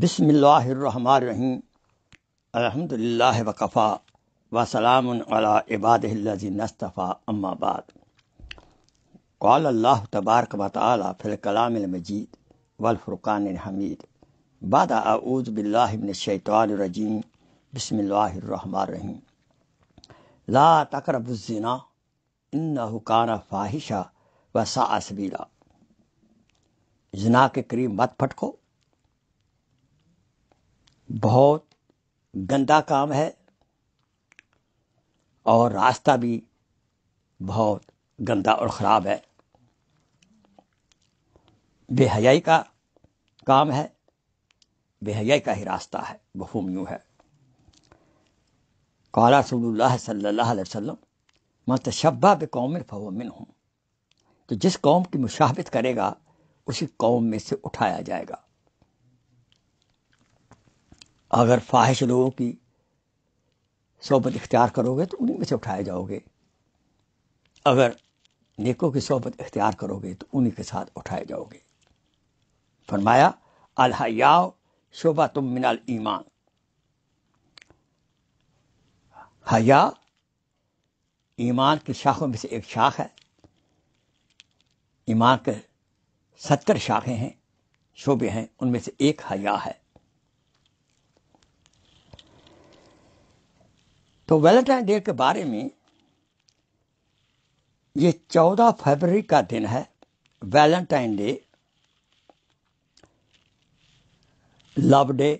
बिसमीम अलहमदिल्ला वकफ़ा वसलाम इबादीनस्तफ़ा अम्माबाद कौल अल्लाह तबारक वाली फिल कलामजीद वलफ़ुरान हमीद बाद आऊज़ बिल्लाशैतवानरजीम बसमीम ला तकरबुज़िना इन हुकाना फाहिशा व सासबीला जना के करीब मत फटको बहुत गंदा काम है और रास्ता भी बहुत गंदा और ख़राब है बेहयाई का काम है बेहयाई का ही रास्ता है मफहम यूँ है काला रसोल्ला सल्ला शब्बा बे कौम फ़वमिन हूँ तो जिस कौम की मुशाहत करेगा उसी कौम में से उठाया जाएगा अगर ख्वाहिश लोगों की सोबत इख्तियार करोगे तो उन्हीं में से उठाए जाओगे अगर नेकों की सोबत इख्तियार करोगे तो उन्हीं के साथ उठाए जाओगे फरमाया अलहयाव शोभा तुम मिनाल ईमान हया ईमान की शाखों में से एक शाख है ईमान के सत्तर शाखें हैं शोबे हैं उनमें से एक हया है तो वैलेंटाइन डे के बारे में ये चौदह फरवरी का दिन है वैलेंटाइन डे लव डे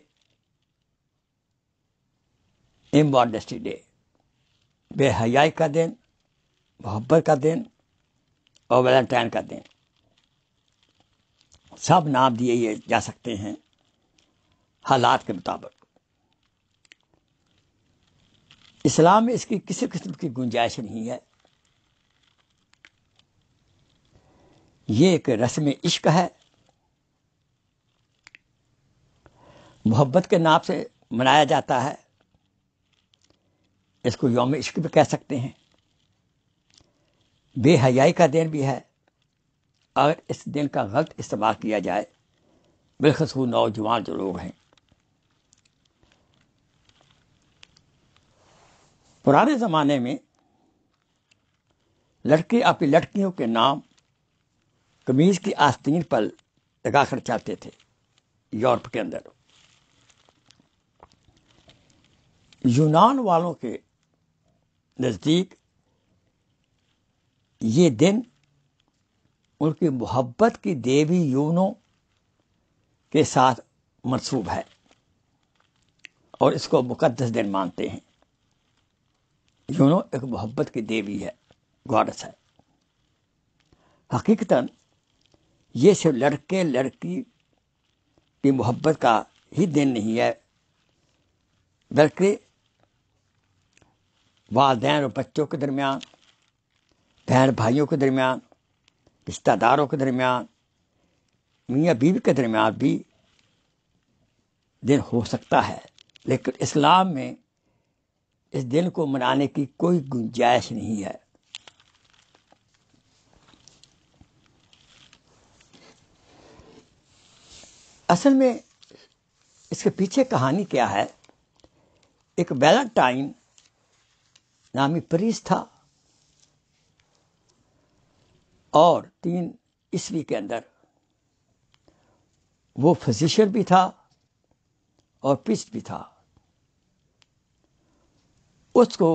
इम्बॉन्डेस्टी डे बेहयाई का दिन मोहब्बत का दिन और वैलेंटाइन का दिन सब नाम दिए ये जा सकते हैं हालात के मुताबिक इस्लाम में इसकी किसी किस्म की गुंजाइश नहीं है ये एक रस्म इश्क है मोहब्बत के नाम से मनाया जाता है इसको योम इश्क भी कह सकते हैं बेहयाई का दिन भी है अगर इस दिन का गलत इस्तेमाल किया जाए बिलखसू नौजवान जो लोग हैं पुराने ज़माने में लड़के अपनी लड़कियों के नाम कमीज की आस्तीन पर लगा कर चाहते थे यूरोप के अंदर यूनान वालों के नज़दीक ये दिन उनकी मोहब्बत की देवी यूनो के साथ मनसूब है और इसको मुकद्दस दिन मानते हैं यूनो एक मोहब्बत की देवी है गॉडस है हकीकता ये सिर्फ लड़के लड़की की मोहब्बत का ही दिन नहीं है बल्कि वालदेन और बच्चों के दरमियान बहन भाइयों के दरमियान रिश्तेदारों के दरमियान मियाँ बीवी के दरमियान भी दिन हो सकता है लेकिन इस्लाम में इस दिन को मनाने की कोई गुंजाइश नहीं है असल में इसके पीछे कहानी क्या है एक वैलेंटाइन नामी प्रीस था और तीन ईस्वी के अंदर वो फिजिशियन भी था और पिस्ट भी था उसको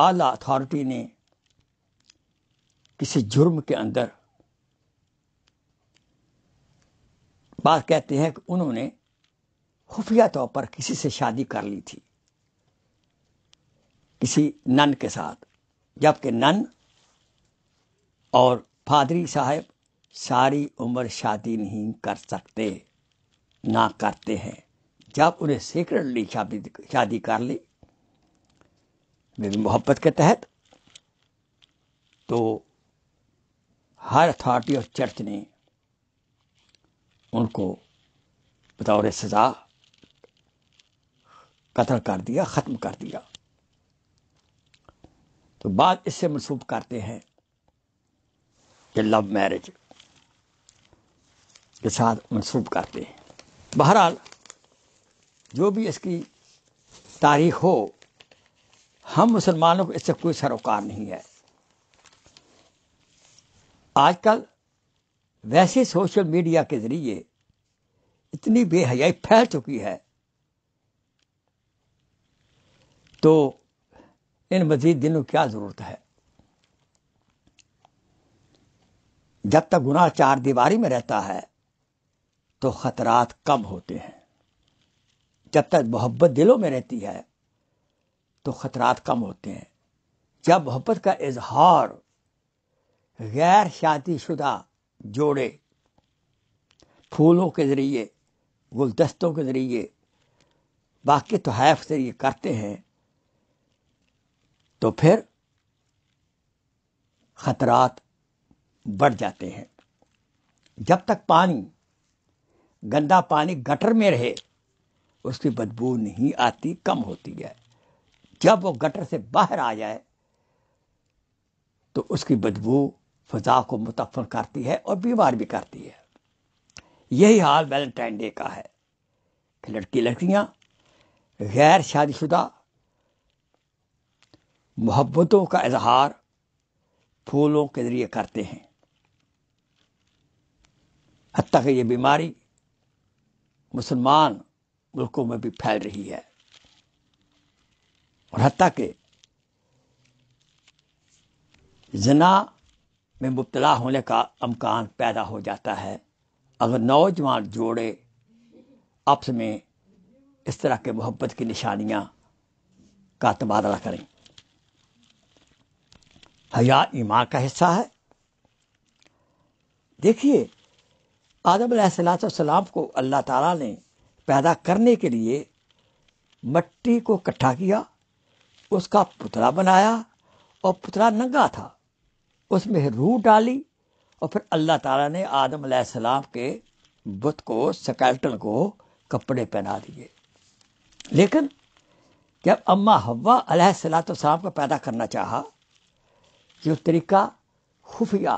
आला अथॉरिटी ने किसी जुर्म के अंदर बात कहते हैं कि उन्होंने खुफिया तौर पर किसी से शादी कर ली थी किसी नन के साथ जबकि नन और फादरी साहब सारी उम्र शादी नहीं कर सकते ना करते हैं जब उन्हें सीक्रेटली शादी शादी कर ली मेरी मोहब्बत के तहत तो हर अथॉरिटी ऑफ चर्च ने उनको बतौर सजा कत्ल कर दिया ख़त्म कर दिया तो बाद इससे मनसूब करते हैं कि लव मैरिज के साथ मनसूब करते हैं बहरहाल जो भी इसकी तारीख हो हम मुसलमानों को इससे कोई सरोकार नहीं है आजकल वैसे सोशल मीडिया के जरिए इतनी बेहयाई फैल चुकी है तो इन मजीद दिनों क्या जरूरत है जब तक गुनाह चार दीवारी में रहता है तो खतरात कम होते हैं जब तक मोहब्बत दिलों में रहती है तो ख़तरात कम होते हैं जब मोहब्बत का इजहार गैर शादीशुदा जोड़े फूलों के ज़रिए गुलदस्तों के ज़रिए बाकी तोहैफ से ये करते हैं तो फिर खतरात बढ़ जाते हैं जब तक पानी गंदा पानी गटर में रहे उसकी बदबू नहीं आती कम होती है जब वो गटर से बाहर आ जाए तो उसकी बदबू फजा को मुतफर करती है और बीमार भी करती है यही हाल वैलेंटाइन डे का है कि लड़की लड़कियां गैर शादीशुदा मोहब्बतों का इजहार फूलों के ज़रिए करते हैं हती कि ये बीमारी मुसलमान मुल्कों में भी फैल रही है और हत्या के जना में मुबतला होने का अमकान पैदा हो जाता है अगर नौजवान जोड़े आपस में इस तरह के मोहब्बत की निशानियाँ का तबादला करें हया ईमान का हिस्सा है देखिए आदम सलाम को अल्लाह ताला ने पैदा करने के लिए मट्टी को इकट्ठा किया उसका पुतला बनाया और पुतला नंगा था उसमें रूह डाली और फिर अल्लाह ताला ने आदम सलाम के बुत को सकेल्टन को कपड़े पहना दिए लेकिन जब अम्मा हवा अलहलाम को पैदा करना चाहा ये तरीका खुफिया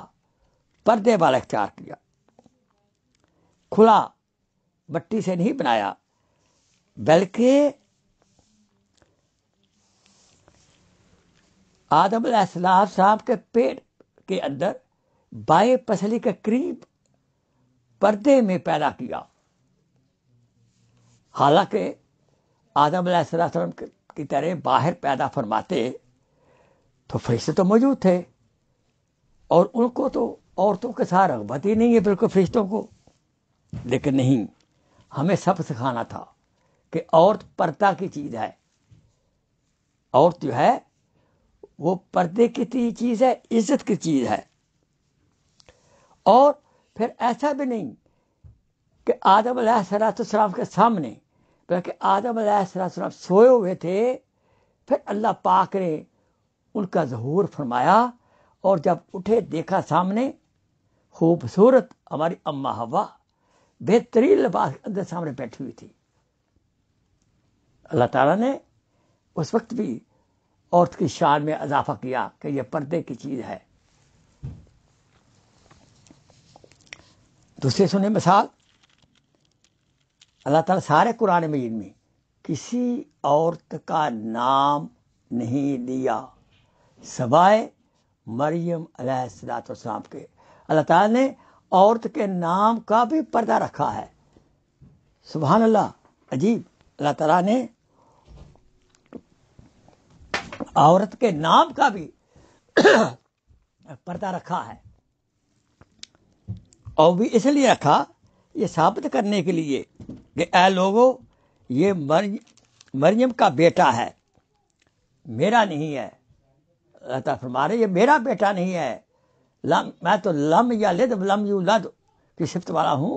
पर्दे वाला इख्तियार किया खुला मट्टी से नहीं बनाया बल्कि आदम आदम साहब के पेट के अंदर बाएं पसली के करीब पर्दे में पैदा किया हालांकि आदम आदम की तरह बाहर पैदा फरमाते तो फरिश्ते तो मौजूद थे और उनको तो औरतों के साथ रगबत ही नहीं है बिल्कुल फरिश्तों को लेकिन नहीं हमें सब सिखाना था कि औरत पर्दा की चीज़ है औरत जो है वो पर्दे की चीज़ है इज्जत की चीज़ है और फिर ऐसा भी नहीं कि आदम सलाम के सामने बल्कि आदम सलाम सोए हुए थे फिर अल्लाह पाक ने उनका जहूर फरमाया और जब उठे देखा सामने खूबसूरत हमारी अम्मा हवा बेहतरीन लिबास के अंदर सामने बैठी हुई थी अल्लाह ताला ने उस वक्त भी औरत की शान में इजाफा किया कि यह पर्दे की चीज है दूसरे सुने मिसाल अल्लाह ताला सारे कुरान मजीद में किसी औरत का नाम नहीं लिया सवाए मरियम सलाम के अल्लाह ताला ने औरत के नाम का भी पर्दा रखा है सुबह अल्लाह अजीब अल्लाह तला ने औरत के नाम का भी पर्दा रखा है और भी इसलिए रखा ये साबित करने के लिए कि ए लोगो ये मर, मरियम का बेटा है मेरा नहीं है अल्लाह फरमा रहे ये मेरा बेटा नहीं है लम मैं तो लम या लिद लम यू लद की सिफत वाला हूँ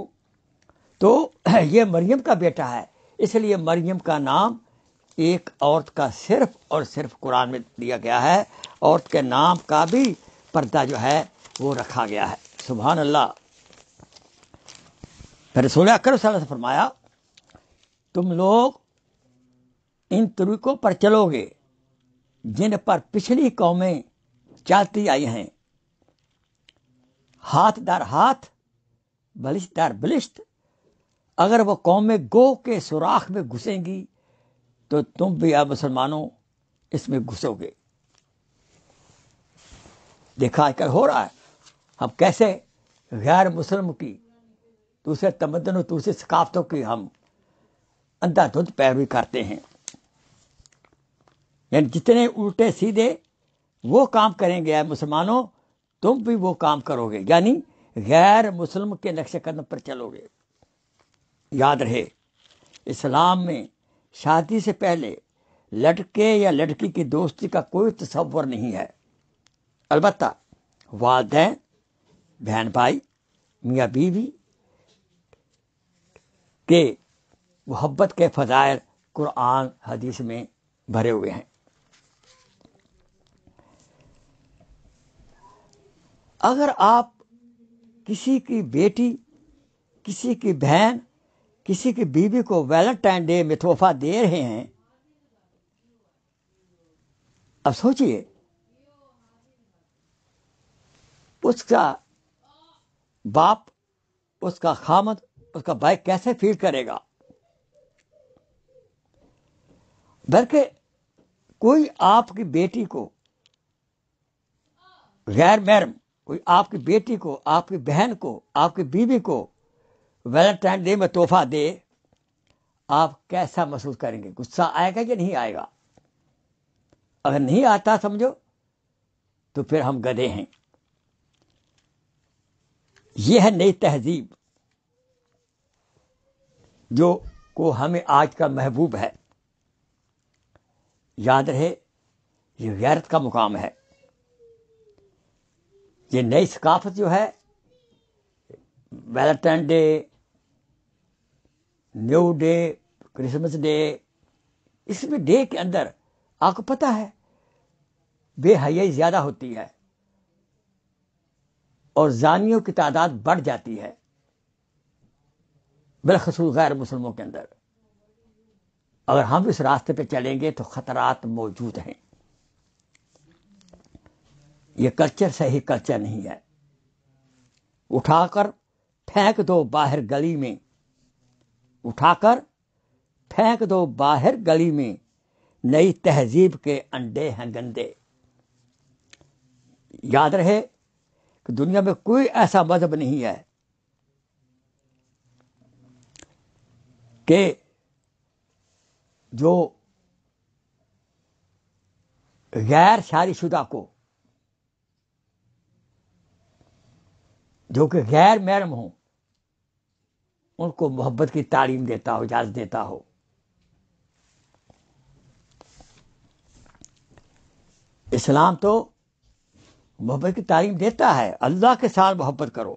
तो ये मरियम का बेटा है इसलिए मरियम का नाम एक औरत का सिर्फ और सिर्फ कुरान में दिया गया है औरत के नाम का भी पर्दा जो है वो रखा गया है सुबह अल्लाह रसोल अकर से फरमाया तुम लोग इन तरीकों पर चलोगे जिन पर पिछली कौमें चलती आई हैं हाथ दर हाथ बलिष्ठ दर बलिश्त अगर वह कौमें गो के सुराख में घुसेंगी तो तुम भी अब मुसलमानों इसमें घुसोगे देखा आजकल हो रहा है हम कैसे गैर मुसलम की दूसरे तमदन और दूसरी सकाफतों की हम अंधाधुंध पैरवी करते हैं यानी जितने उल्टे सीधे वो काम करेंगे मुसलमानों तुम भी वो काम करोगे यानी गैर मुस्लिम के नक्श कदम पर चलोगे याद रहे इस्लाम में शादी से पहले लड़के या लड़की की दोस्ती का कोई तस्वर नहीं है अलबत् वालदे बहन भाई मियाँ बीवी के मोहब्बत के फ़ज़ायर कुरान हदीस में भरे हुए हैं अगर आप किसी की बेटी किसी की बहन किसी की बीवी को वैलेंटाइन डे में तोहफा दे रहे हैं अब सोचिए उसका बाप उसका खामद उसका भाई कैसे फील करेगा बल्कि कोई आपकी बेटी को गैर महरम कोई आपकी बेटी को आपकी बहन को आपकी बीवी को वैलेंटाइन डे में तोहफा दे आप कैसा महसूस करेंगे गुस्सा आएगा या नहीं आएगा अगर नहीं आता समझो तो फिर हम गधे हैं यह है नई तहजीब जो को हमें आज का महबूब है याद रहे ये गैरत का मुकाम है ये नई सकाफत जो है Valentine Day new day Christmas day इसमें डे के अंदर आपको पता है बेहयाई ज़्यादा होती है और जानियों की तादाद बढ़ जाती है बिलखसूस गैर मुसलमों के अंदर अगर हम इस रास्ते पे चलेंगे तो ख़तरात मौजूद हैं ये कल्चर सही कल्चर नहीं है उठाकर फेंक दो बाहर गली में उठाकर फेंक दो बाहर गली में नई तहजीब के अंडे हैं गंदे याद रहे कि दुनिया में कोई ऐसा मजहब नहीं है कि जो गैर शादीशुदा को जो कि गैर महरम हो उनको मोहब्बत की तालीम देता हो इजाज़त देता हो इस्लाम तो मोहब्बत की तालीम देता है अल्लाह के साथ मोहब्बत करो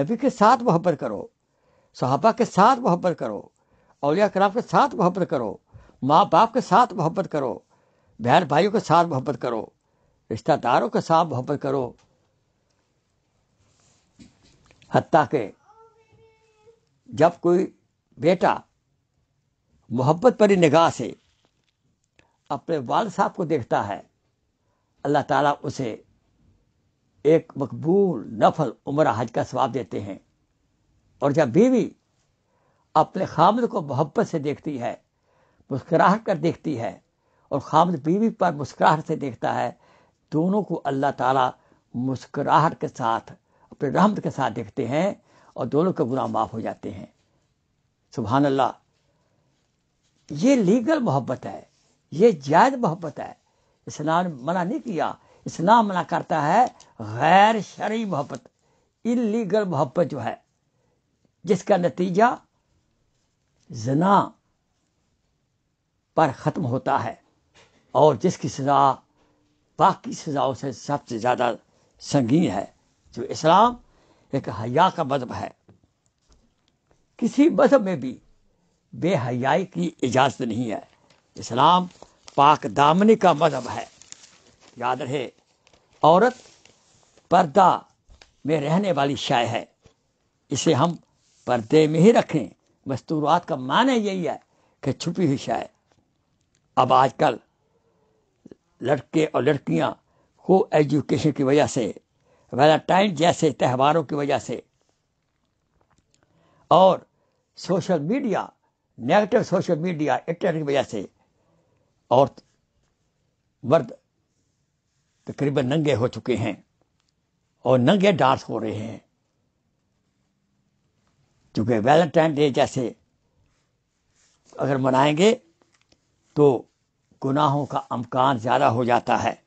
नबी के साथ मोहब्बत करो सहाबा के साथ मोहब्बत करो अलिया कराम के साथ मोहब्बत करो माँ बाप के साथ मोहब्बत करो बहन भाइयों के साथ मोहब्बत करो रिश्तेदारों के साथ मोहब्बत करो हती के जब कोई बेटा मोहब्बत भरी निगाह से अपने वाल साहब को देखता है अल्लाह ताला उसे एक मकबूल नफल उम्र हज का स्वाब देते हैं और जब बीवी अपने खामद को मोहब्बत से देखती है मुस्कुराहट कर देखती है और खामद बीवी पर मुस्कुराहट से देखता है दोनों को अल्लाह ताला मुस्कुराहट के साथ अपने रहमत के साथ देखते हैं और दोनों के गुनाह माफ़ हो जाते हैं सुबहान अल्लाह ये लीगल मोहब्बत है ये जायज़ मोहब्बत है इस्लाम मना नहीं किया इस्लाम मना करता है गैर शरी मोहब्बत इलीगल मोहब्बत जो है जिसका नतीजा जना पर ख़त्म होता है और जिसकी सज़ा बाकी सज़ाओं से सबसे ज़्यादा संगीन है जो इस्लाम एक हया का मजहब है किसी मजहब में भी बेहयाई की इजाज़त नहीं है इस्लाम पाक दामनी का मजहब है याद रहे औरत पर्दा में रहने वाली शाय है इसे हम पर्दे में ही रखें मस्तूरात का माने यही है कि छुपी हुई शाय अब आजकल लड़के और लड़कियां को एजुकेशन की वजह से वैलेंटाइन जैसे त्यौहारों की वजह से और social media negative social media internet की वजह से और मर्द तकरीबन नंगे हो चुके हैं और नंगे डांस हो रहे हैं क्योंकि वैलेंटाइन डे जैसे अगर मनाएंगे तो गुनाहों का अमकान ज़्यादा हो जाता है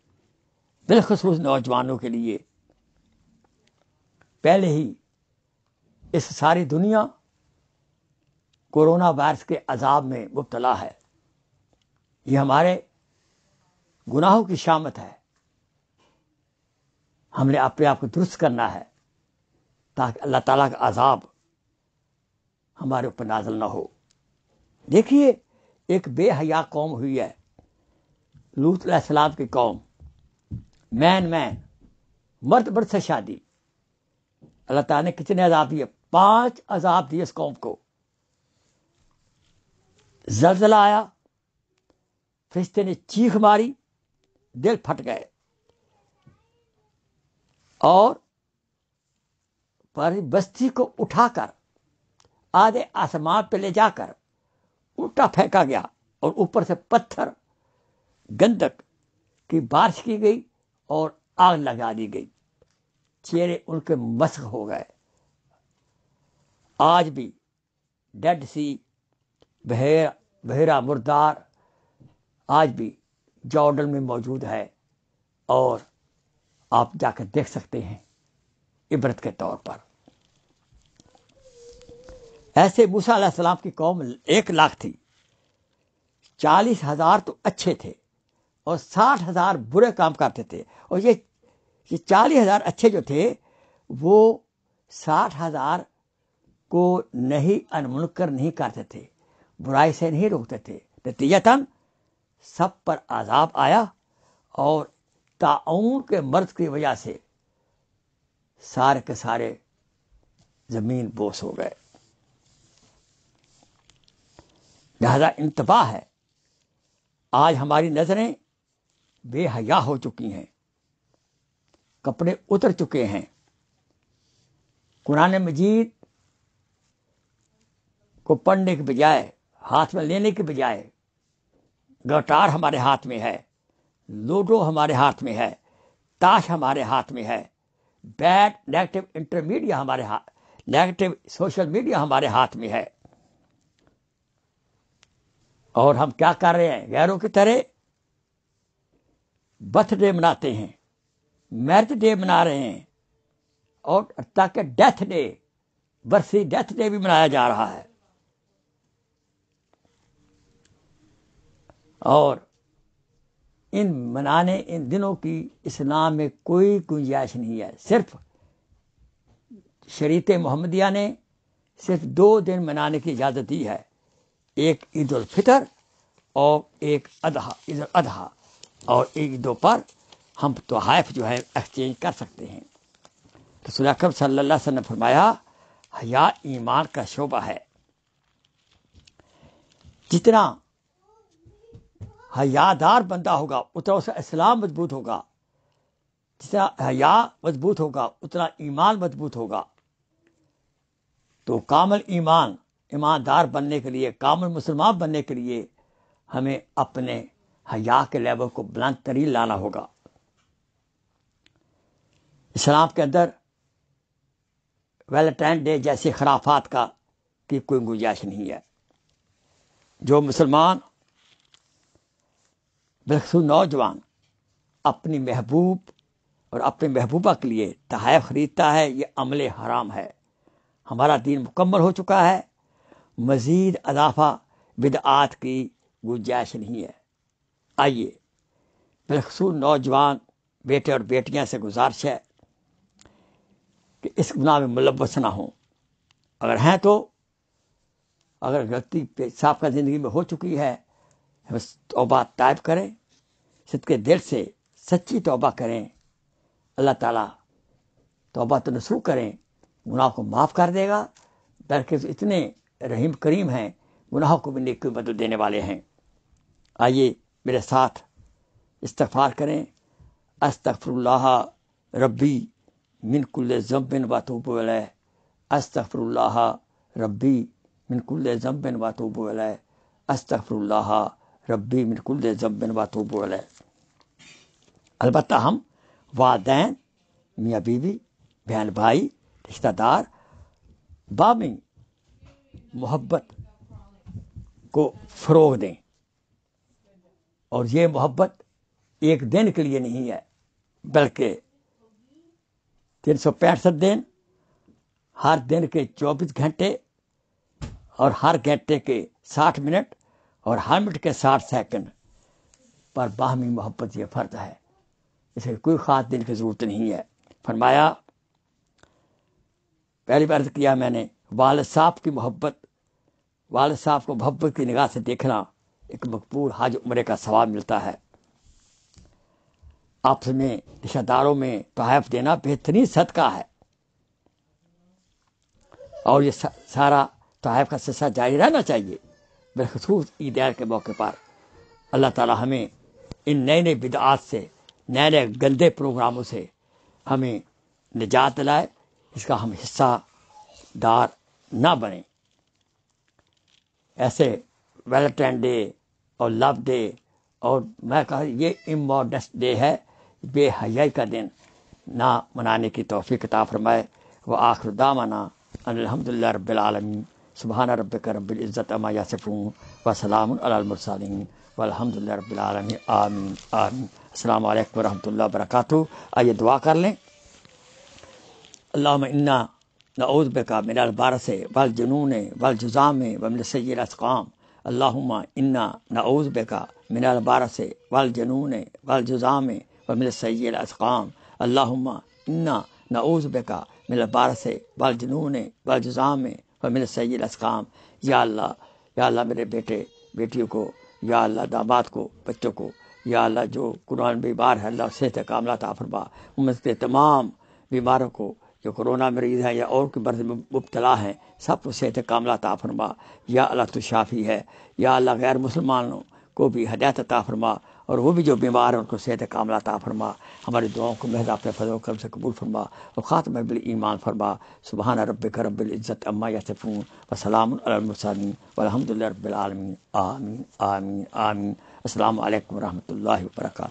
बिलखसूस नौजवानों के लिए पहले ही इस सारी दुनिया कोरोना वायरस के अजाब में मुबतला है ये हमारे गुनाहों की शामत है हमने अपने आप को दुरुस्त करना है ताकि अल्लाह ताला का अजाब हमारे ऊपर नाजल ना हो देखिए एक बेहया कौम हुई है लूत सलाम की कौम मैन मैन मर्द मर्द से शादी अल्लाह ताला ने कितने अजाब दिए पांच अजाब दिए इस कौम को जलजला आया फरिश्ते ने चीख मारी दिल फट गए और पर बस्ती को उठाकर आधे आसमान पे ले जाकर उल्टा फेंका गया और ऊपर से पत्थर गंदक की बारिश की गई और आग लगा दी गई चेहरे उनके मस्क हो गए आज भी डेड सी बहेरा बहेरा मुर्दार आज भी जॉर्डन में मौजूद है और आप जाकर देख सकते हैं इबरत के तौर पर ऐसे मूसा सलाम की कौम एक लाख थी चालीस हजार तो अच्छे थे और साठ हजार बुरे काम करते थे और ये ये चालीस हजार अच्छे जो थे वो साठ हजार को नहीं अनमुनकर नहीं करते थे बुराई से नहीं रोकते थे नतीजतन सब पर आजाब आया और ताउन के मर्द की वजह से सारे के सारे जमीन बोस हो गए लिहाजा इंतबाह है आज हमारी नज़रें बेहया हो चुकी हैं कपड़े उतर चुके हैं कुरान मजीद को पढ़ने के बजाय हाथ में लेने के बजाय गटार हमारे हाथ में है लूडो हमारे हाथ में है ताश हमारे हाथ में है बैड नेगेटिव इंटरमीडिया हमारे हाथ नेगेटिव सोशल मीडिया हमारे हाथ में है और हम क्या कर रहे हैं गैरों की तरह बर्थडे मनाते हैं मैरिज डे मना रहे हैं और ताकि डेथ डे बरसी डेथ डे भी मनाया जा रहा है और इन मनाने इन दिनों की इस्लाम में कोई गुंजाइश नहीं है सिर्फ शरीत मोहम्मदिया ने सिर्फ दो दिन मनाने की इजाज़त दी है एक ईद फितर और एक अदहा ईद अदहा और ईदों पर हम तो हाइफ जो है एक्सचेंज कर सकते हैं रसूल अकरम सल्लल्लाहु अलैहि वसल्लम ने फरमाया हया ईमान का शोबा है जितना हयादार बंदा होगा उतना उसका इस्लाम मजबूत होगा जितना हया मजबूत होगा उतना ईमान मजबूत होगा तो कामल ईमान ईमानदार बनने के लिए कामल मुसलमान बनने के लिए हमें अपने हया के लेवल को बुलंद तरीन लाना होगा इस्लाम के अंदर वेलेंटाइन डे जैसे खराफात का की कोई गुंजाइश नहीं है जो मुसलमान बिलखसूस नौजवान अपनी महबूब और अपने महबूबा के लिए तहैफ खरीदता है ये अमल हराम है हमारा दीन मुकम्मल हो चुका है मज़ीद अदाफा बिदआत की गुंजाइश नहीं है आइए बिलखसूस नौजवान बेटे और बेटियाँ से गुजारिश है कि इस गुनाह में मुलवस ना हो अगर हैं तो अगर गलती पेशाब का ज़िंदगी में हो चुकी है बस तोबा तायब करें के दिल से सच्ची तोबा करें अल्लाह ताला तोबा तनसू तो करें गुनाह को माफ़ कर देगा बल्कि इतने रहीम करीम हैं गुनाहों को भी नेक मदद देने वाले हैं आइए मेरे साथ इस्तफार करें अस्तफरल्ला रब्बी मिनकुल्ल जम्बिन वातूबल अस्तफ़रुल्लाह रब्बी मिनकुल्ल जम्बिन वातूबल अस्तफ़रुल्लाह रब्बी मिनकुल्ल जम्बिन वातूबल अलबत् हम वादैन मियाँ बीवी बहन भाई रिश्तेदार बामी मोहब्बत को फ़रोग दें और ये मोहब्बत एक दिन के लिए नहीं है बल्कि तीन सौ पैंसठ दिन हर दिन के चौबीस घंटे और हर घंटे के साठ मिनट और हर मिनट के साठ सेकंड पर बाहमी मोहब्बत ये फ़र्ज है इसे कोई ख़ास दिन की ज़रूरत नहीं है फरमाया पहली बार किया मैंने वाल साहब की मोहब्बत वाल साहब को मोहब्बत की निगाह से देखना एक मकबूल हाज उम्र का सवाब मिलता है आपस में रिश्तेदारों में तोहफ देना बेहतरीन सदका है और ये सारा तोहफ का सिलसिला जारी रहना चाहिए बिलखसूस ईद के मौके पर अल्लाह ताला हमें इन नए नए बिदात से नए नए गंदे प्रोग्रामों से हमें निजात दिलाए इसका हम हिस्सा दार ना बने ऐसे वैलेंटाइन डे और लव डे और मैं कहा ये इमोडेस्ट डे है बेहयाई का दिन ना मनाने की तोफ़ी किताब फरमाए व आखिर दामाना अलहमदिल्ला रबालमी सुबहाना रब करबुल्ज़त अमा यासफ़ूँ व सलाम अलमरसालीन वलहमदिल्ला आमीन आमीन अल्लाम वरहमल वरक आइए दुआ कर लें अल्लाह इन्ना नऊद बेका मेरा बारस वल जुनून वल जुज़ाम वमिन सैर असकाम अल्लाह इन्ना नऊद बेका मिनल बारस वल जुनून वल जुज़ाम व मेरे सैद असकाम अल्लाहुम्मा इन्ना नऊज़ बेका मेरे बारस से वाल जुनून वाल जुजाम में व मेरे सैद असकाम या अल्लाह या अल्लाह मेरे बेटे बेटियों को या अल्लाह दामाद को बच्चों को या अल्लाह जो कुरान बीमार है अल्लाह सेहत कामला ताफरबा उम्मत के तमाम बीमारों को जो कोरोना मरीज़ हैं या और की मर्ज में मुबतला हैं सब को सेहत कामला ताफरमा या अल्लाह तो शाफी है या अल्लाह गैर मुसलमानों को भी हदायत ताफरमा और वो भी जो बीमार हैं उनको सेहत कामला ता फरमा हमारी दुआओं को महज आपने फजल करम से कबूल फरमा और ख़ात्म बिल ईमान फरमा सुबहाना रब करबिल इज़्ज़त अम्मा यसफ़ून वसलामसमी वलहमदिल्ला रबालमीन आमीन आमीन आमीन अल्लाम वरहमल वर्का